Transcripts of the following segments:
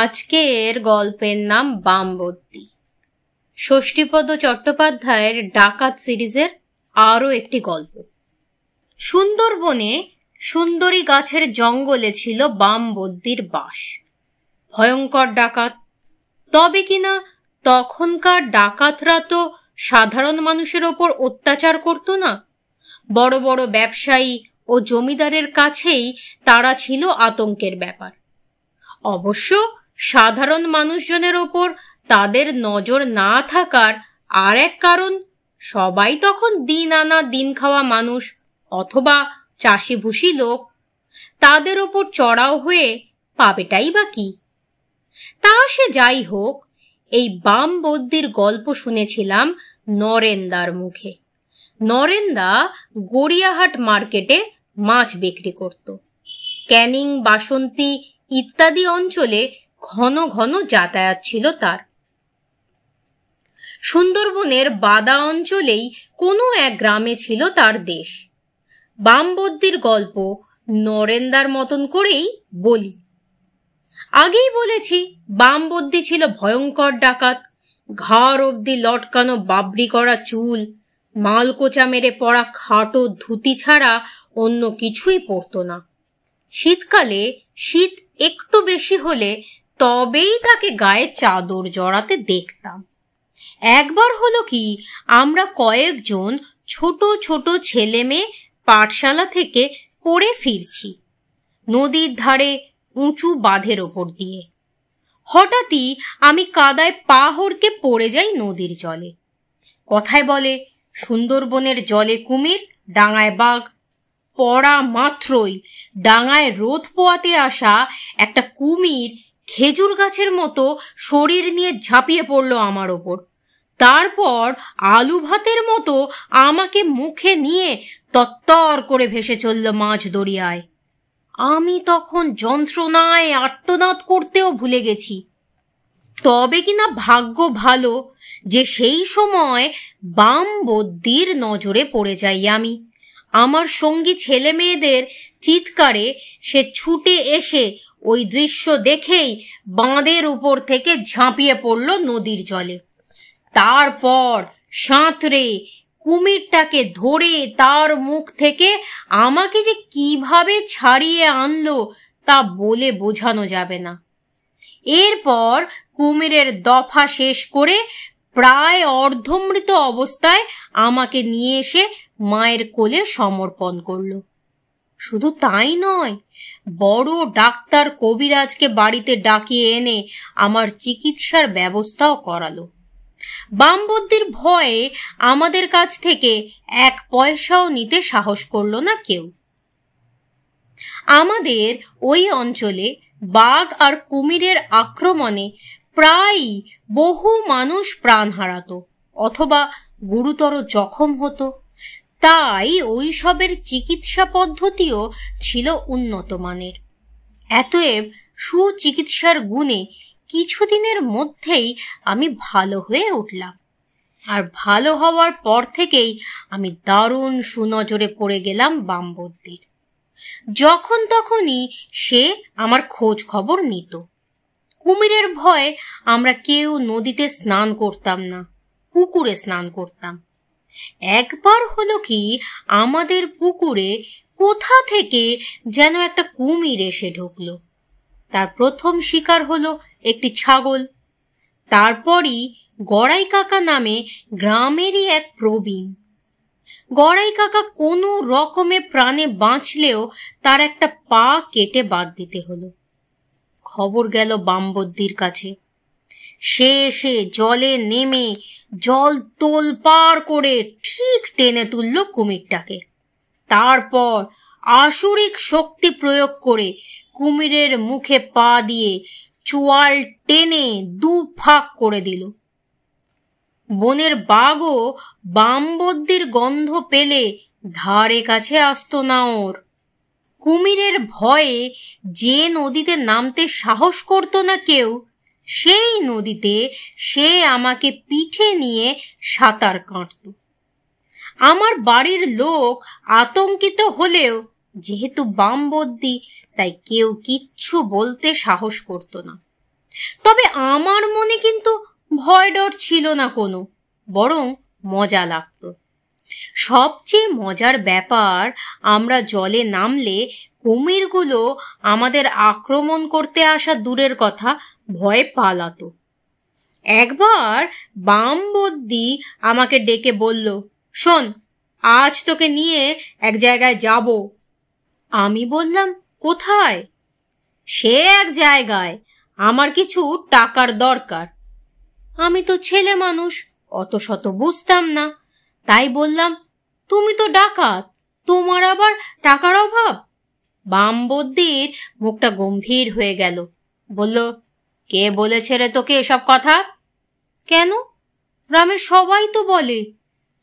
আজকের গল্পের নাম বামবদ্দি ষষ্ঠীপদ চট্টোপাধ্যায়ের ডাকাত সিরিজের আরও একটি গল্প সুন্দরবনে সুন্দরী গাছের জঙ্গলে ছিল বামবদ্দির বাস ভয়ঙ্কর ডাকাত তবে কিনা তখনকার ডাকাতরা তো সাধারণ মানুষের ওপর অত্যাচার করত না বড় বড় ব্যবসায়ী ও জমিদারের কাছেই তারা ছিল আতঙ্কের ব্যাপার অবশ্য সাধারণ মানুষজনের ওপর তাদের নজর না থাকার আর এক কারণ সবাই তখন দিন আনা দিন খাওয়া মানুষ অথবা চাষিভুষি লোক তাদের ওপর চড়াও হয়ে পাবেটাই বা কি তা সে যাই হোক এই বাম বদ্যির গল্প শুনেছিলাম নরেন্দার মুখে নরেন্দা গড়িয়াহাট মার্কেটে মাছ বিক্রি করত ক্যানিং বাসন্তী ইত্যাদি অঞ্চলে ঘন ঘন যাতায়াত ছিল তার সুন্দরবনের বাদা অঞ্চলেই কোনো এক গ্রামে ছিল তার দেশ বামবদ্দির গল্প নরেন্দার মতন করেই বলি আগেই বলেছি বামবদ্দি ছিল ভয়ঙ্কর ডাকাত ঘর অব্দি লটকানো বাবরি করা চুল মালকোচা মেরে পড়া খাটো ধুতি ছাড়া অন্য কিছুই পড়ত না শীতকালে শীত একটু বেশি হলে তবেই তাকে গায়ে চাদর জড়াতে দেখতাম একবার হলো কি আমরা কয়েকজন ছোট ছোট ছেলে মেয়ে পাঠশালা থেকে পড়ে ফিরছি নদীর ধারে উঁচু বাঁধের ওপর দিয়ে হঠাৎই আমি কাদায় পা হড়কে পড়ে যাই নদীর জলে কথায় বলে সুন্দরবনের জলে কুমির ডাঙায় বাঘ পড়া মাত্রই ডাঙায় রোদ পোয়াতে আসা একটা কুমির খেজুর গাছের মতো শরীর নিয়ে ঝাঁপিয়ে পড়ল আমার ওপর তারপর আলু ভাতের মতো আমাকে মুখে নিয়ে তত্তর করে ভেসে চলল মাছ দরিয়ায় আমি তখন যন্ত্রণায় আত্মনাদ করতেও ভুলে গেছি তবে কিনা ভাগ্য ভালো যে সেই সময় বাম বদ্যির নজরে পড়ে যাই আমি আমার সঙ্গী ছেলে মেয়েদের চিৎকারে সে ছুটে এসে ওই দৃশ্য দেখেই বাঁধের উপর থেকে ঝাঁপিয়ে পড়ল নদীর জলে তারপর সাঁতরে কুমিরটাকে ধরে তার মুখ থেকে আমাকে যে কিভাবে ছাড়িয়ে আনলো তা বলে বোঝানো যাবে না এরপর কুমিরের দফা শেষ করে প্রায় অর্ধমৃত অবস্থায় আমাকে নিয়ে এসে মায়ের কোলে সমর্পণ করল শুধু তাই নয় বড় ডাক্তার কবিরাজকে বাড়িতে ডাকিয়ে এনে আমার চিকিৎসার ব্যবস্থাও করালো বামবুদ্ধির ভয়ে আমাদের কাছ থেকে এক পয়সাও নিতে সাহস করল না কেউ আমাদের ওই অঞ্চলে বাঘ আর কুমিরের আক্রমণে প্রায়ই বহু মানুষ প্রাণ হারাত অথবা গুরুতর জখম হতো তাই ওইসবের চিকিৎসা পদ্ধতিও ছিল উন্নত মানের এতএব সুচিকিৎসার গুণে কিছুদিনের মধ্যেই আমি ভালো হয়ে উঠলাম আর ভালো হওয়ার পর থেকেই আমি দারুণ সুনজরে পড়ে গেলাম বামবদ্দির যখন তখনই সে আমার খোঁজ খবর নিত কুমিরের ভয়ে আমরা কেউ নদীতে স্নান করতাম না পুকুরে স্নান করতাম একবার হলো কি আমাদের পুকুরে কোথা থেকে যেন একটা কুমির এসে ঢুকলো তার প্রথম শিকার হলো একটি ছাগল তারপরই গড়াই কাকা নামে গ্রামেরই এক প্রবীণ গড়াই কাকা কোনো রকমে প্রাণে বাঁচলেও তার একটা পা কেটে বাদ দিতে হলো খবর গেল বাম্বদ্দির কাছে সে এসে জলে নেমে জল তোল পার করে ঠিক টেনে তুলল কুমিরটাকে তারপর আসুরিক শক্তি প্রয়োগ করে কুমিরের মুখে পা দিয়ে চোয়াল টেনে দু ফাঁক করে দিল বনের বাঘও বামবদ্দির গন্ধ পেলে ধারে কাছে আসতো না ওর কুমিরের ভয়ে যে নদীতে নামতে সাহস করত না কেউ সেই নদীতে সে আমাকে পিঠে নিয়ে সাঁতার কাঁটত আমার বাড়ির লোক আতঙ্কিত হলেও যেহেতু বামবদ্যি তাই কেউ কিচ্ছু বলতে সাহস করত না তবে আমার মনে কিন্তু ভয় ডর ছিল না কোনো বরং মজা লাগতো সবচেয়ে মজার ব্যাপার আমরা জলে নামলে কুমিরগুলো আমাদের আক্রমণ করতে আসা দূরের কথা ভয়ে পালাতো একবার বাম বদ্যি আমাকে ডেকে বলল শোন আজ তোকে নিয়ে এক জায়গায় যাব আমি বললাম কোথায় সে এক জায়গায় আমার কিছু টাকার দরকার আমি তো ছেলে মানুষ অত শত বুঝতাম না তাই বললাম তুমি তো ডাকাত তোমার আবার টাকার অভাব বামবদ্দির মুখটা গম্ভীর হয়ে গেল বলল কে বলেছে রে তোকে এসব কথা কেন গ্রামের সবাই তো বলে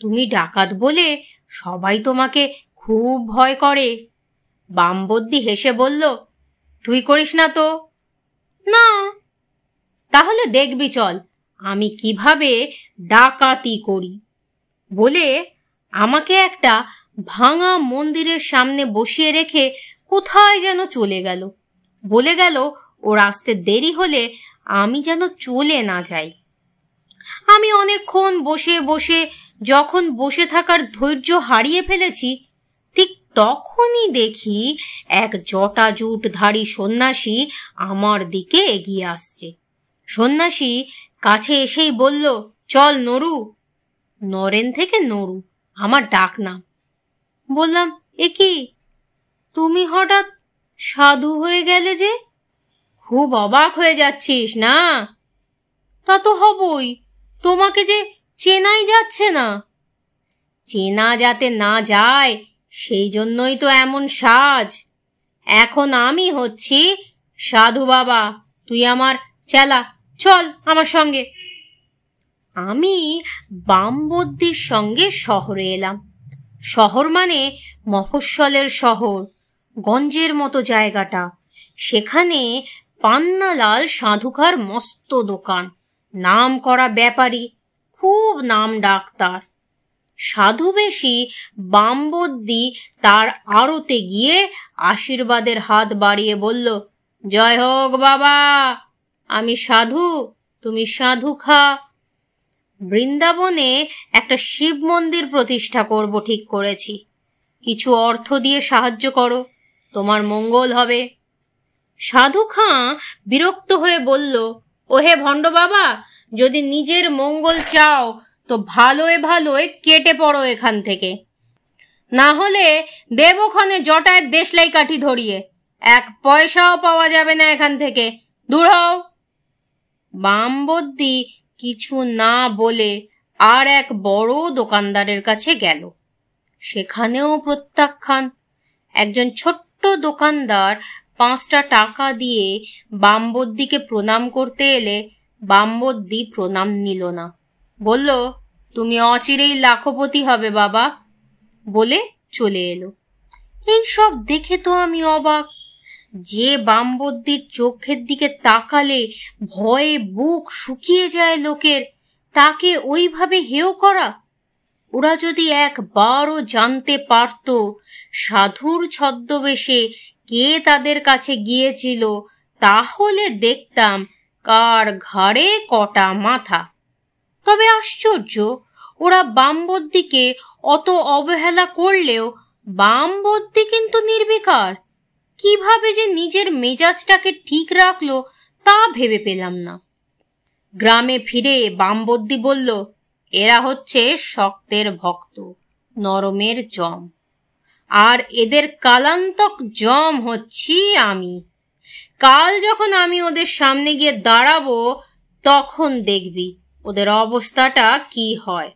তুমি ডাকাত বলে সবাই তোমাকে খুব ভয় করে বামবদ্দি হেসে বলল তুই করিস না তো না তাহলে দেখবি চল আমি কিভাবে ডাকাতি করি বলে আমাকে একটা ভাঙা মন্দিরের সামনে বসিয়ে রেখে কোথায় যেন চলে গেল বলে গেল ওর আসতে দেরি হলে আমি যেন চলে না যাই আমি অনেকক্ষণ বসে বসে যখন বসে থাকার ধৈর্য হারিয়ে ফেলেছি ঠিক তখনই দেখি এক জটাজুটধারী সন্ন্যাসী আমার দিকে এগিয়ে আসছে সন্ন্যাসী কাছে এসেই বলল চল নরু নরেন থেকে নরু আমার ডাক নাম বললাম এ কি তুমি হঠাৎ সাধু হয়ে গেলে যে খুব অবাক হয়ে যাচ্ছিস না তা তো হবই তোমাকে যে চেনাই যাচ্ছে না চেনা যাতে না যায় সেই জন্যই তো এমন সাজ এখন আমি হচ্ছি সাধু বাবা তুই আমার চেলা চল আমার সঙ্গে আমি বামবদ্যির সঙ্গে শহরে এলাম শহর মানে মফস্বলের শহর গঞ্জের মতো জায়গাটা সেখানে পান্নালাল সাধুকার মস্ত দোকান নাম করা ব্যাপারী খুব নাম ডাক্তার সাধু বেশি বাম্বদ্দি তার আড়তে গিয়ে আশীর্বাদের হাত বাড়িয়ে বলল জয় হোক বাবা আমি সাধু তুমি সাধু খা বৃন্দাবনে একটা শিব মন্দির প্রতিষ্ঠা করব ঠিক করেছি কিছু অর্থ দিয়ে সাহায্য করো তোমার মঙ্গল হবে সাধু খাঁ বিরক্ত হয়ে বলল ওহে ভণ্ড বাবা যদি নিজের মঙ্গল চাও তো ভালোয় ভালোয় কেটে পড়ো এখান থেকে না হলে দেবক্ষণে জটায় দেশলাই কাঠি ধরিয়ে এক পয়সাও পাওয়া যাবে না এখান থেকে দূর হও বামবদ্দি কিছু না বলে আর এক বড় দোকানদারের কাছে গেল সেখানেও প্রত্যাখ্যান একজন ছোট্ট দোকানদার পাঁচটা টাকা দিয়ে বামবদ্দিকে প্রণাম করতে এলে বাম্বদ্দি প্রণাম নিল না বলল তুমি অচিরেই লাখপতি হবে বাবা বলে চলে এলো এই সব দেখে তো আমি অবাক যে বামবদ্দির চোখের দিকে তাকালে ভয়ে বুক শুকিয়ে যায় লোকের তাকে ওইভাবে হেও করা ওরা যদি একবারও জানতে পারত সাধুর ছদ্মবেশে কে তাদের কাছে গিয়েছিল তাহলে দেখতাম কার ঘাড়ে কটা মাথা তবে আশ্চর্য ওরা বামবদ্দিকে অত অবহেলা করলেও বামবদ্দি কিন্তু নির্বিকার কিভাবে যে নিজের মেজাজটাকে ঠিক রাখলো তা ভেবে পেলাম না গ্রামে ফিরে বামবদ্দি বলল এরা হচ্ছে শক্তের ভক্ত নরমের জম আর এদের কালান্তক জম হচ্ছি আমি কাল যখন আমি ওদের সামনে গিয়ে দাঁড়াবো তখন দেখবি ওদের অবস্থাটা কি হয়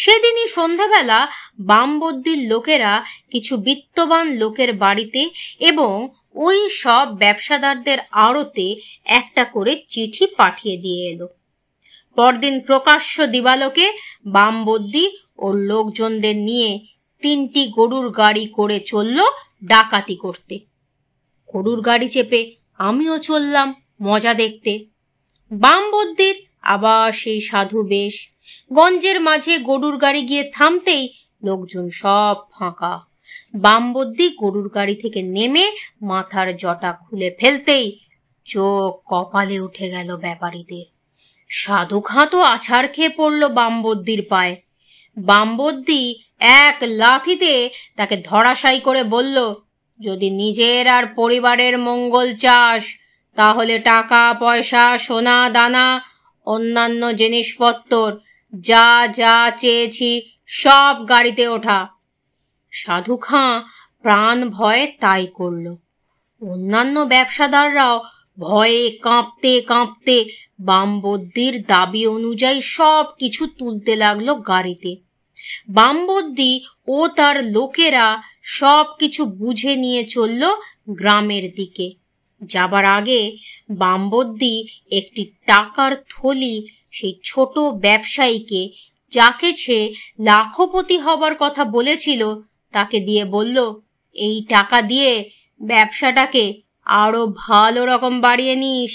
সেদিনই সন্ধ্যাবেলা বামবদ্দির লোকেরা কিছু বিত্তবান লোকের বাড়িতে এবং ওই সব ব্যবসাদারদের আড়তে একটা করে চিঠি পাঠিয়ে দিয়ে এলো পরদিন প্রকাশ্য দিবালোকে বামবদ্দি ও লোকজনদের নিয়ে তিনটি গরুর গাড়ি করে চলল ডাকাতি করতে গরুর গাড়ি চেপে আমিও চললাম মজা দেখতে বামবদ্দির আবার সেই সাধু বেশ গঞ্জের মাঝে গরুর গাড়ি গিয়ে থামতেই লোকজন সব ফাঁকা বামবদ্দি গরুর গাড়ি থেকে নেমে মাথার জটা খুলে ফেলতেই চোখ কপালে উঠে গেল ব্যাপারীদের সাধু তো আছাড় খেয়ে পড়ল বামবদ্দির পায়ে বামবদ্দি এক লাথিতে তাকে ধরাশাই করে বলল যদি নিজের আর পরিবারের মঙ্গল চাস তাহলে টাকা পয়সা সোনা দানা অন্যান্য জিনিসপত্র যা যা চেয়েছি সব গাড়িতে ওঠা সাধু খাঁ প্রাণ ভয়ে তাই করল অন্যান্য ব্যবসাদাররাও ভয়ে কাঁপতে কাঁপতে বামবদ্দির দাবি অনুযায়ী সব কিছু তুলতে লাগলো গাড়িতে বামবদ্দি ও তার লোকেরা সব কিছু বুঝে নিয়ে চলল গ্রামের দিকে যাবার আগে বাম্বদ্দি একটি টাকার থলি সেই ছোট ব্যবসায়ীকে যাকে সে লাখপতি হবার কথা বলেছিল তাকে দিয়ে বলল এই টাকা দিয়ে ব্যবসাটাকে আরো ভালো রকম বাড়িয়ে নিস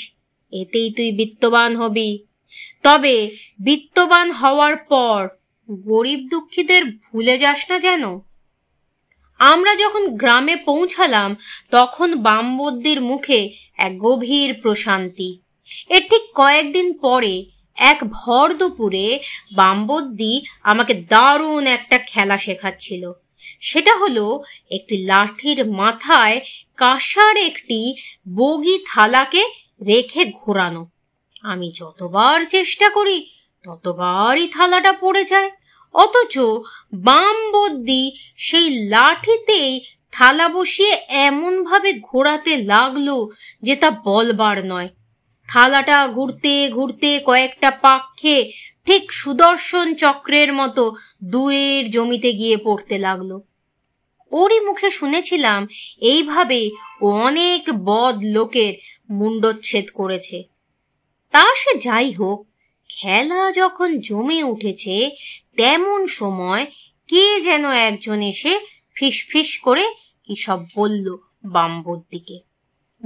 এতেই তুই বিত্তবান হবি তবে বিত্তবান হওয়ার পর গরিব দুঃখীদের ভুলে যাস না যেন আমরা যখন গ্রামে পৌঁছালাম তখন বামবদ্যির মুখে এক গভীর প্রশান্তি এর ঠিক কয়েকদিন পরে এক ভর দুপুরে বামবদ্যি আমাকে দারুণ একটা খেলা শেখাচ্ছিল সেটা হলো একটি লাঠির মাথায় কাঁসার একটি বগি থালাকে রেখে ঘোরানো আমি যতবার চেষ্টা করি ততবারই থালাটা পড়ে যায় অথচ বাম বদ্যি সেই লাঠিতেই থালা বসিয়ে এমনভাবে ঘোরাতে লাগলো যে তা বলবার নয় থালাটা ঘুরতে ঘুরতে কয়েকটা পাক্ষে ঠিক সুদর্শন চক্রের মতো দূরের জমিতে গিয়ে পড়তে লাগলো ওরই মুখে শুনেছিলাম এইভাবে অনেক বদ লোকের মুণ্ডচ্ছেদ করেছে তা সে যাই হোক খেলা যখন জমে উঠেছে তেমন সময় কে যেন একজন এসে ফিসফিস করে কি সব বলল বাম্বর দিকে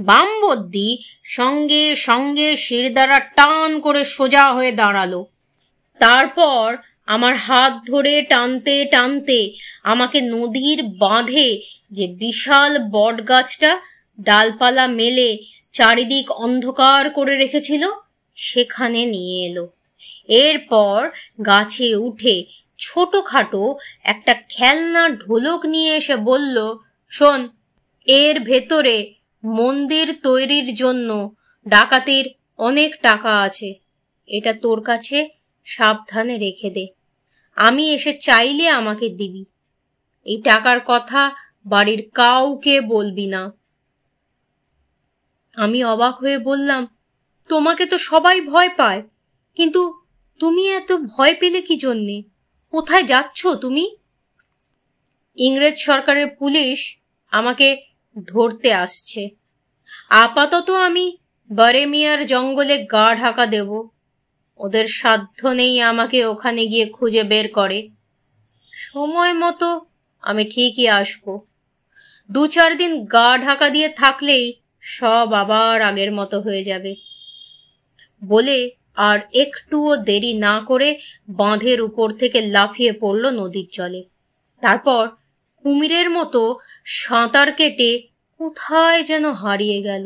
বাম্বদ্দি সঙ্গে সঙ্গে শিরদাঁড়া টান করে সোজা হয়ে দাঁড়ালো তারপর আমার হাত ধরে টানতে টানতে আমাকে নদীর বাঁধে যে বিশাল বট গাছটা ডালপালা মেলে চারিদিক অন্ধকার করে রেখেছিল সেখানে নিয়ে এলো এরপর গাছে উঠে ছোটখাটো একটা খেলনা ঢোলক নিয়ে এসে বলল শোন এর ভেতরে মন্দির তৈরির জন্য ডাকাতির অনেক টাকা আছে এটা তোর কাছে সাবধানে রেখে দে আমি এসে চাইলে আমাকে দিবি এই টাকার কথা বাড়ির কাউকে বলবি না আমি অবাক হয়ে বললাম তোমাকে তো সবাই ভয় পায় কিন্তু তুমি এত ভয় পেলে কি জন্যে কোথায় যাচ্ছ তুমি ইংরেজ সরকারের পুলিশ আমাকে ধরতে আসছে আপাতত আমি বারেমিয়ার জঙ্গলে গা ঢাকা দেব ওদের সাধ্য নেই আমাকে ওখানে গিয়ে খুঁজে বের করে সময় মতো আমি ঠিকই আসব দু চার দিন গা ঢাকা দিয়ে থাকলেই সব আবার আগের মতো হয়ে যাবে বলে আর একটুও দেরি না করে বাঁধের উপর থেকে লাফিয়ে পড়ল নদীর জলে তারপর কুমিরের মতো সাঁতার কেটে কোথায় যেন হারিয়ে গেল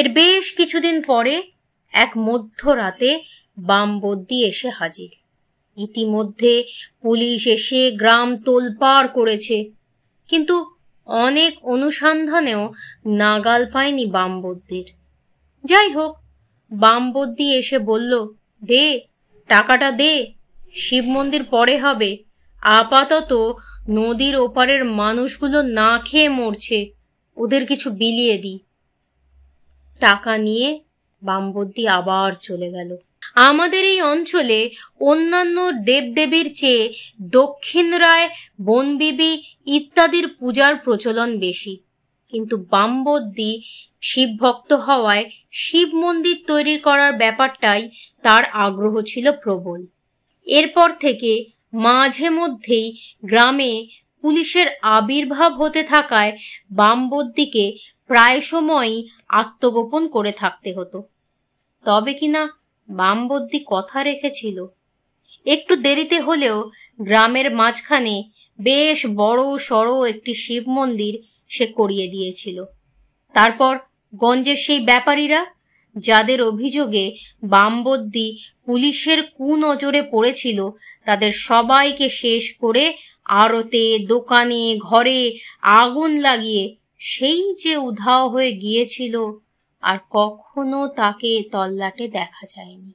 এর বেশ কিছুদিন পরে এক মধ্যরাতে বামবদ্দি এসে হাজির ইতিমধ্যে পুলিশ এসে গ্রাম তোলপার করেছে কিন্তু অনেক অনুসন্ধানেও নাগাল পায়নি বামবদ্দির যাই হোক বামবদ্দি এসে বলল দে টাকাটা দে শিব মন্দির পরে হবে আপাতত নদীর ওপারের মানুষগুলো না খেয়ে মরছে ওদের কিছু বিলিয়ে দি টাকা নিয়ে বামবদ্দি আবার চলে গেল আমাদের এই অঞ্চলে অন্যান্য দেবদেবীর চেয়ে দক্ষিণ রায় বনবিবি ইত্যাদির পূজার প্রচলন বেশি কিন্তু বাম্বদ্দি শিব ভক্ত হওয়ায় শিব মন্দির তৈরি করার ব্যাপারটাই তার আগ্রহ ছিল প্রবল এরপর থেকে মাঝে মধ্যেই গ্রামে পুলিশের আবির্ভাব হতে থাকায় বাম্বদ্দিকে প্রায় সময়ই আত্মগোপন করে থাকতে হতো তবে কিনা বাম্বদ্দি কথা রেখেছিল একটু দেরিতে হলেও গ্রামের মাঝখানে বেশ বড় সড় একটি শিব মন্দির সে করিয়ে দিয়েছিল তারপর গঞ্জের সেই ব্যাপারীরা যাদের অভিযোগে বামবদ্দি পুলিশের কুনজরে পড়েছিল তাদের সবাইকে শেষ করে আড়তে দোকানে ঘরে আগুন লাগিয়ে সেই যে উধাও হয়ে গিয়েছিল আর কখনো তাকে তল্লাটে দেখা যায়নি